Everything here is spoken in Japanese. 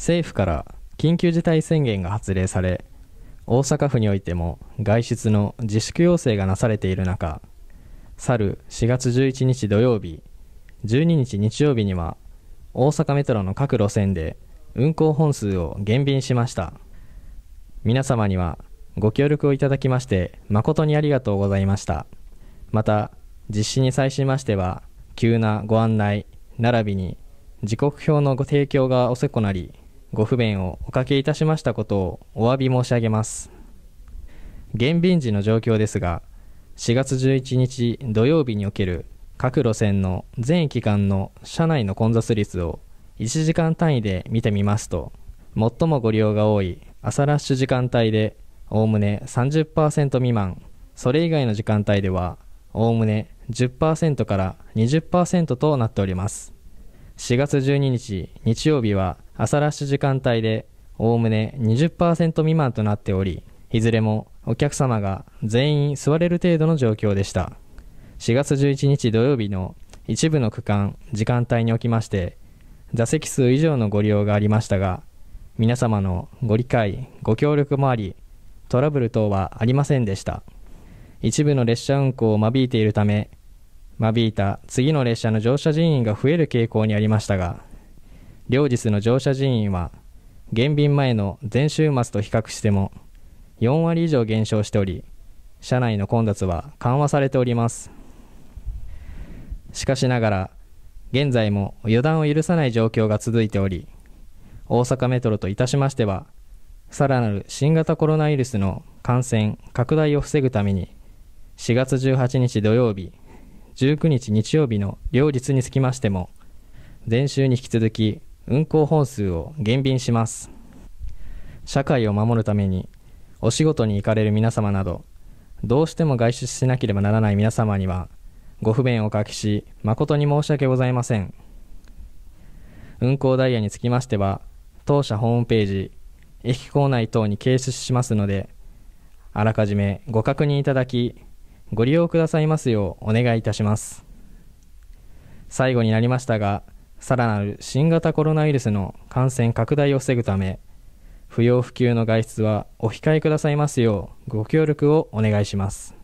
政府から緊急事態宣言が発令され大阪府においても外出の自粛要請がなされている中去る4月11日土曜日12日日曜日には大阪メトロの各路線で運行本数を減便しました皆様にはご協力をいただきまして誠にありがとうございましたまた実施に際しましては急なご案内並びに時刻表のご提供がおせこなりご不便をおかけいたしましたことをお詫び申し上げます。減便時の状況ですが、4月11日土曜日における各路線の全期間の車内の混雑率を1時間単位で見てみますと、最もご利用が多い朝ラッシュ時間帯でおおむね30%未満、それ以外の時間帯ではおおむね10%から20%となっております。4月12日日曜日は朝ラッシュ時間帯でおおむね20%未満となっておりいずれもお客様が全員座れる程度の状況でした4月11日土曜日の一部の区間時間帯におきまして座席数以上のご利用がありましたが皆様のご理解ご協力もありトラブル等はありませんでした一部の列車運行を間引いているため間引いた次の列車の乗車人員が増える傾向にありましたが、両日の乗車人員は、減便前の前週末と比較しても、4割以上減少しており、車内の混雑は緩和されております。しかしながら、現在も予断を許さない状況が続いており、大阪メトロといたしましては、さらなる新型コロナウイルスの感染拡大を防ぐために、4月18日土曜日19日日曜日の両立につきましても、前週に引き続き運行本数を減便します。社会を守るために、お仕事に行かれる皆様など、どうしても外出しなければならない皆様には、ご不便をおかけし、誠に申し訳ございません。運行ダイヤにつきましては、当社ホームページ、駅構内等に掲出しますので、あらかじめご確認いただき、ご利用くださいますようお願いいたします。最後になりましたが、さらなる新型コロナウイルスの感染拡大を防ぐため、不要不急の外出はお控えくださいますようご協力をお願いします。